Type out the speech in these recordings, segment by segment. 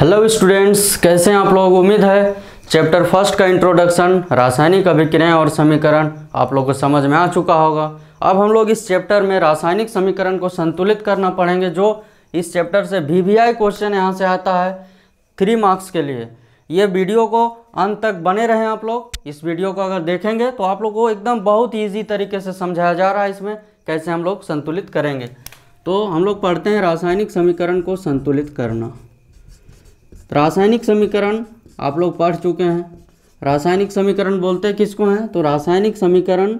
hello students कैसे हैं आप लोग उम्मीद है चैप्टर फर्स्ट का इंट्रोडक्शन रासायनिक अभिक्रिया और समीकरण आप लोग को समझ में आ चुका होगा अब हम लोग इस चैप्टर में रासायनिक समीकरण को संतुलित करना पड़ेंगे जो इस चैप्टर से वी वी आई क्वेश्चन यहाँ से आता है थ्री मार्क्स के लिए ये वीडियो को अंत तक बने रहें आप लोग इस वीडियो को अगर देखेंगे तो आप लोग को एकदम बहुत ईजी तरीके से समझाया जा रहा है इसमें कैसे हम लोग संतुलित करेंगे तो हम लोग पढ़ते हैं रासायनिक समीकरण को संतुलित करना रासायनिक समीकरण आप लोग पढ़ चुके हैं रासायनिक समीकरण बोलते किसको हैं तो रासायनिक समीकरण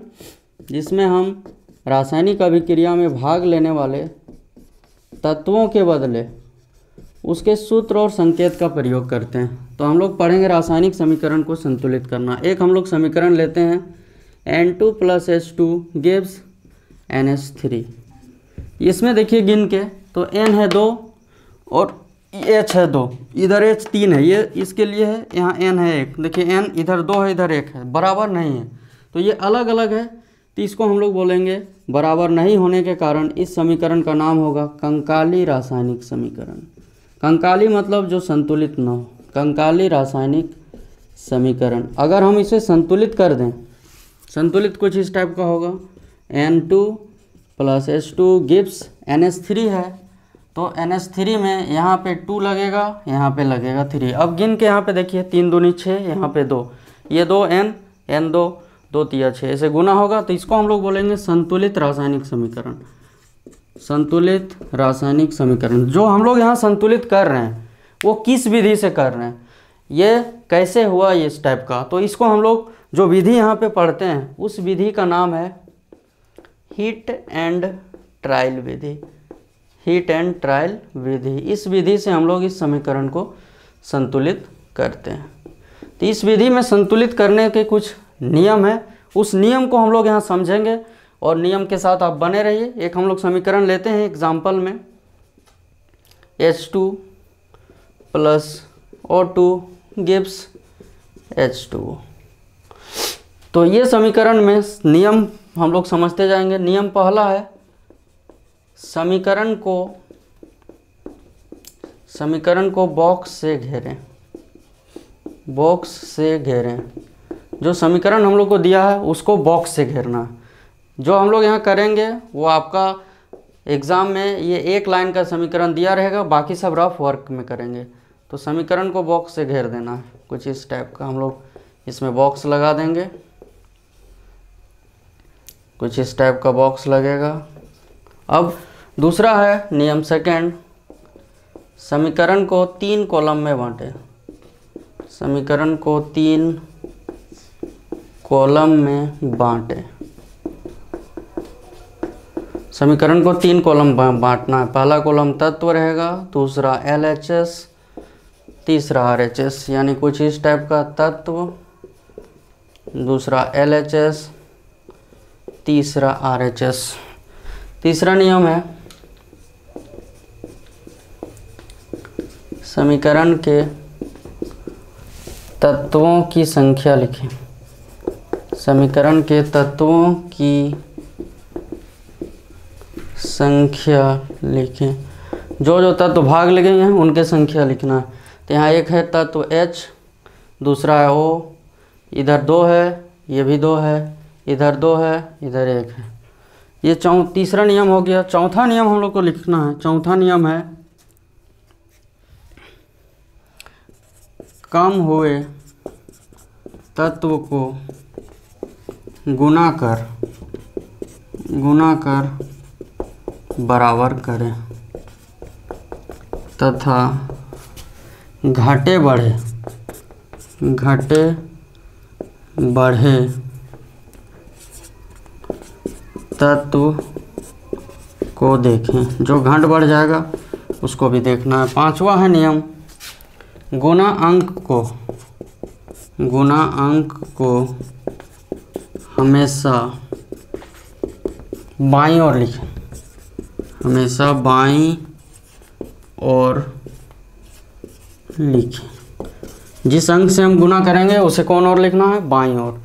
जिसमें हम रासायनिक अभिक्रिया में भाग लेने वाले तत्वों के बदले उसके सूत्र और संकेत का प्रयोग करते हैं तो हम लोग पढ़ेंगे रासायनिक समीकरण को संतुलित करना एक हम लोग समीकरण लेते हैं N two plus H two gives N H three इसमें देखिए गिन के तो एन है दो और एच है दो इधर एच तीन है ये इसके लिए है यहाँ एन है एक देखिए एन इधर दो है इधर एक है बराबर नहीं है तो ये अलग अलग है तो इसको हम लोग बोलेंगे बराबर नहीं होने के कारण इस समीकरण का नाम होगा कंकाली रासायनिक समीकरण कंकाली मतलब जो संतुलित न हो कंकाली रासायनिक समीकरण अगर हम इसे संतुलित कर दें संतुलित कुछ इस टाइप का होगा N two plus S two gives N S three है तो एन एस थ्री में यहाँ पे टू लगेगा यहाँ पे लगेगा थ्री अब गिन के यहाँ पे देखिए तीन दूनी छः यहाँ पे दो ये दो एन एन दो दो तिया छः ऐसे गुना होगा तो इसको हम लोग बोलेंगे संतुलित रासायनिक समीकरण संतुलित रासायनिक समीकरण जो हम लोग यहाँ संतुलित कर रहे हैं वो किस विधि से कर रहे हैं ये कैसे हुआ ये इस टाइप का तो इसको हम लोग जो विधि यहाँ पे पढ़ते हैं उस विधि का नाम है हीट एंड ट्रायल विधि हीट एंड ट्रायल विधि इस विधि से हम लोग इस समीकरण को संतुलित करते हैं तो इस विधि में संतुलित करने के कुछ नियम हैं उस नियम को हम लोग यहाँ समझेंगे और नियम के साथ आप बने रहिए एक हम लोग समीकरण लेते हैं एग्जाम्पल में H two plus O two gives H two तो ये समीकरण में नियम हम लोग समझते जाएंगे नियम पहला है समीकरण को समीकरण को बॉक्स से घेरें बॉक्स से घेरें जो समीकरण हम लोग को दिया है उसको बॉक्स से घेरना जो हम लोग यहाँ करेंगे वो आपका एग्ज़ाम में ये एक लाइन का समीकरण दिया रहेगा बाकी सब रफ वर्क में करेंगे तो समीकरण को बॉक्स से घेर देना है कुछ इस टाइप का हम लोग इसमें बॉक्स लगा देंगे कुछ इस टाइप का बॉक्स लगेगा अब दूसरा है नियम सेकंड समीकरण को तीन कॉलम में बांटें समीकरण को तीन कॉलम में बांटें समीकरण को तीन कॉलम बांटना है पहला कॉलम तत्व रहेगा दूसरा एल एच एस तीसरा आर एच एस यानी कुछ इस टाइप का तत्व दूसरा एल एच एस तीसरा आर तीसरा नियम है समीकरण के तत्वों की संख्या लिखें समीकरण के तत्वों की संख्या लिखें जो जो तत्व भाग लगे हैं उनके संख्या लिखना तो यहाँ एक है तत्व एच दूसरा है ओ इधर दो है ये भी दो है इधर दो है इधर एक है ये चौ तीसरा नियम हो गया चौथा नियम हम लोग को लिखना है चौथा नियम है कम हुए तत्व को गुना कर गुना कर बराबर करें तथा घाटे बढ़े घाटे बढ़े तत्व को देखें जो घंट बढ़ जाएगा उसको भी देखना है पांचवा है नियम गुना अंक को गुना अंक को हमेशा बाई और लिखें हमेशा बाई और लिखें जिस अंक से हम गुना करेंगे उसे कौन और लिखना है बाई और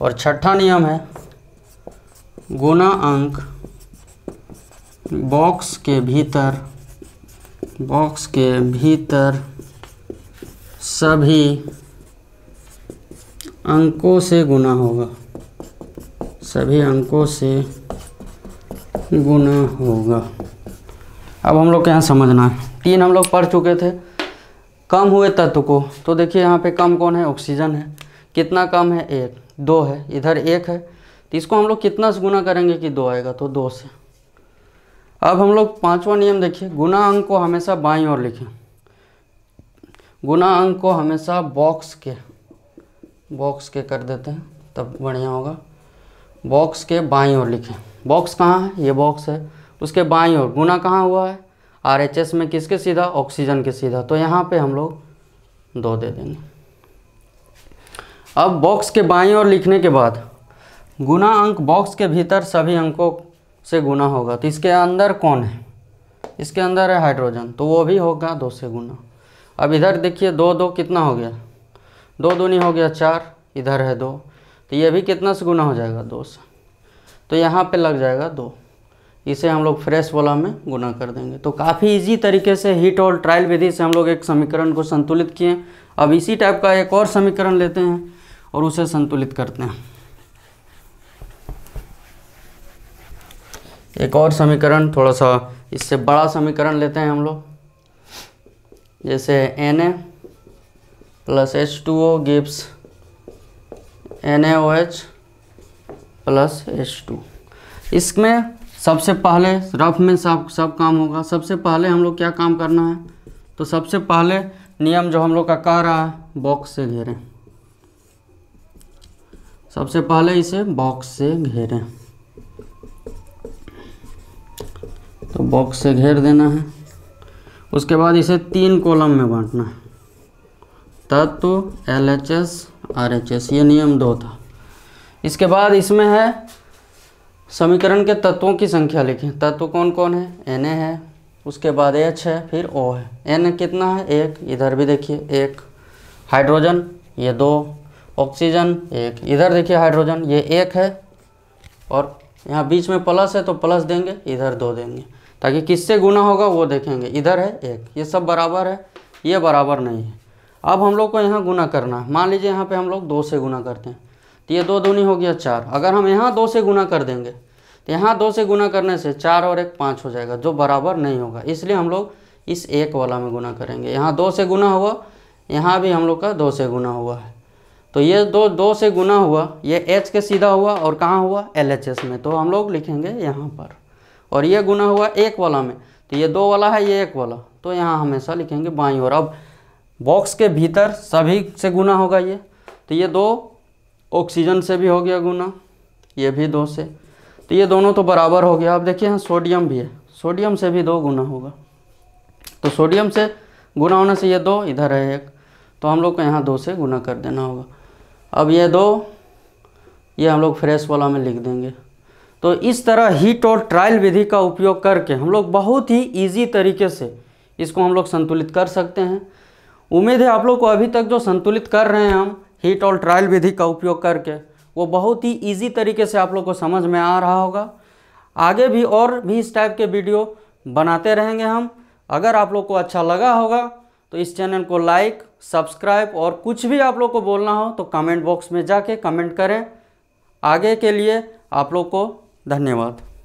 और छठा नियम है गुना अंक बॉक्स के भीतर बॉक्स के भीतर सभी अंकों से गुना होगा सभी अंकों से गुना होगा अब हम लोग के यहाँ समझना है तीन हम लोग पढ़ चुके थे कम हुए तत्व को तो देखिए यहाँ पे कम कौन है ऑक्सीजन है कितना कम है एक दो है इधर एक है तो इसको हम लोग कितना से गुना करेंगे कि दो आएगा तो दो से अब हम लोग पाँचवा नियम देखिए गुना अंक को हमेशा बाई और लिखें गुना अंक को हमेशा बॉक्स के बॉक्स के कर देते हैं तब बढ़िया होगा बॉक्स के बाईं ओर लिखें बॉक्स कहाँ है ये बॉक्स है उसके बाईं ओर गुना कहाँ हुआ है एस में किसके सीधा ऑक्सीजन के सीधा तो यहाँ पे हम लोग दो दे देंगे अब बॉक्स के बाईं ओर लिखने के बाद गुना अंक बॉक्स के भीतर सभी अंकों से गुना होगा तो इसके अंदर कौन है इसके अंदर है हाइड्रोजन तो वो भी होगा दो से गुना अब इधर देखिए दो दो कितना हो गया दो दो नहीं हो गया चार इधर है दो तो ये भी कितना से गुना हो जाएगा दो से तो यहाँ पे लग जाएगा दो इसे हम लोग फ्रेश वाला में गुना कर देंगे तो काफ़ी इजी तरीके से हीट और ट्रायल विधि से हम लोग एक समीकरण को संतुलित किए अब इसी टाइप का एक और समीकरण लेते हैं और उसे संतुलित करते हैं एक और समीकरण थोड़ा सा इससे बड़ा समीकरण लेते हैं हम लोग जैसे N A plus H two O gives N A O H plus H two इसमें सबसे पहले रफ में सब सब काम होगा सबसे पहले हम लोग क्या काम करना है तो सबसे पहले नियम जो हम लोग का कह रहा है बॉक्स से घेरें सबसे पहले इसे बॉक्स से घेरें तो बॉक्स से घेर देना है उसके बाद इसे तीन कॉलम में बांटना है तत्व L H S R H S ये नियम दो था इसके बाद इसमें है समीकरण के तत्वों की संख्या लिखें तत्व कौन कौन है एन ए है उसके बाद एच है फिर ओ है एन कितना है एक इधर भी देखिए एक हाइड्रोजन ये दो ऑक्सीजन एक इधर देखिए हाइड्रोजन ये एक है और यहाँ बीच में प्लस है तो प्लस देंगे इधर दो देंगे ताकि किससे गुना होगा वो देखेंगे इधर है एक ये सब बराबर है ये बराबर नहीं है अब हम लोग को यहाँ गुना करना है मान लीजिए यहाँ पे हम लोग दो से गुना करते हैं तो ये दो दूनी हो गया चार अगर हम यहाँ दो से गुना कर देंगे तो यहाँ दो से गुना करने से चार और एक पाँच हो जाएगा जो बराबर नहीं होगा इसलिए हम लोग इस एक वाला में गुना करेंगे यहाँ दो से गुना हुआ यहाँ भी हम लोग का दो से गुना हुआ है तो ये दो दो से गुना हुआ ये एच के सीधा हुआ और कहाँ हुआ एल एच एस में तो हम लोग लिखेंगे यहाँ पर और ये गुना हुआ एक वाला में तो ये दो वाला है ये एक वाला तो यहाँ हमेशा लिखेंगे बाई और अब बॉक्स के भीतर सभी से गुना होगा ये तो ये दो ऑक्सीजन से भी हो गया गुना ये भी दो से तो ये दोनों तो बराबर हो गया अब देखिए यहाँ सोडियम भी है सोडियम से भी दो गुना होगा तो सोडियम से गुना होने से ये दो इधर है एक तो हम लोग को यहाँ दो से गुना कर देना होगा अब ये दो ये हम लोग फ्रेश वाला में लिख देंगे तो इस तरह हीट और ट्रायल विधि का उपयोग करके हम लोग बहुत ही ईजी तरीके से इसको हम लोग संतुलित कर सकते हैं उम्मीद है आप लोग को अभी तक जो संतुलित कर रहे हैं हम हीट और ट्रायल विधि का उपयोग करके वो बहुत ही ईजी तरीके से आप लोग को समझ में आ रहा होगा आगे भी और भी इस टाइप के वीडियो बनाते रहेंगे हम अगर आप लोग को अच्छा लगा होगा तो इस चैनल को लाइक सब्सक्राइब और कुछ भी आप लोग को बोलना हो तो कमेंट बॉक्स में जाके कमेंट करें आगे के लिए आप लोग को धन्यवाद